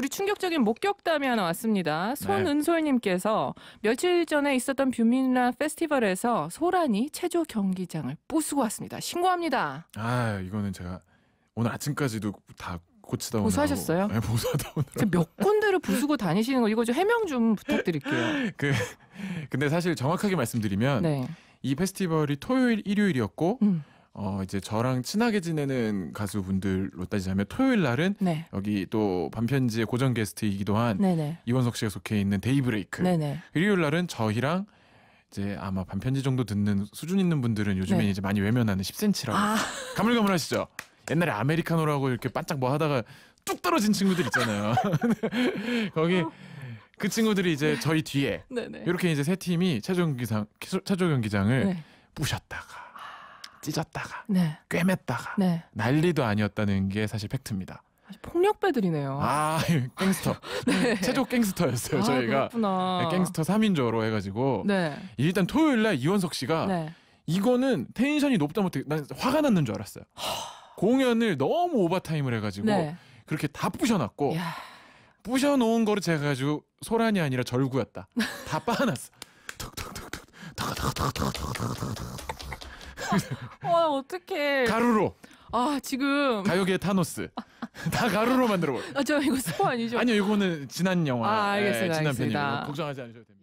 우리 충격적인 목격담이 하나 왔습니다. 네. 손은솔님께서 며칠 전에 있었던 뷰민라 페스티벌에서 소란이 체조 경기장을 부수고 왔습니다. 신고합니다. 아 이거는 제가 오늘 아침까지도 다 고치다 보수하셨어요? 네, 보수하다 오늘. 몇 군데를 부수고 다니시는 거 이거 좀 해명 좀 부탁드릴게요. 그 근데 사실 정확하게 말씀드리면 네. 이 페스티벌이 토요일 일요일이었고 음. 어 이제 저랑 친하게 지내는 가수분들로 따지자면 토요일 날은 네. 여기 또 반편지의 고정 게스트이기도 한 네네. 이원석 씨가 속해 있는 데이브레이크. 네네. 일요일 날은 저희랑 이제 아마 반편지 정도 듣는 수준 있는 분들은 요즘에 네. 이제 많이 외면하는 10cm라고 아. 가물가물하시죠. 옛날에 아메리카노라고 이렇게 반짝 뭐 하다가 뚝 떨어진 친구들 있잖아요. 거기 그 친구들이 이제 저희 뒤에 네네. 이렇게 이제 세 팀이 최종 기상 최종 경기장을 네. 부셨다가 찢었다가 네. 꿰맸다가 네. 난리도 아니었다는 게 사실 팩트입니다. 폭력배들이네요. 아, 갱스터. 네. 최종 갱스터였어요, 아, 저희가. 그렇구나. 네, 갱스터 3인조로 해가지고. 네. 일단 토요일 날 이원석 씨가 네. 이거는 텐션이 높다 못해 난 화가 났는 줄 알았어요. 공연을 너무 오버타임을 해가지고 네. 그렇게 다 부셔놨고. 부셔놓은 거를 제가 가지고 소란이 아니라 절구였다. 다 빠놨어. 와어떻게 가루로. 아 지금 가요계 타노스 다 가루로 만들어 버려. 아저 이거 스포 아니죠? 아니요 이거는 지난 영화. 아 알겠습니다. 예, 지난 알겠습니다. 편이고 걱정하지 않으셔도 됩니다.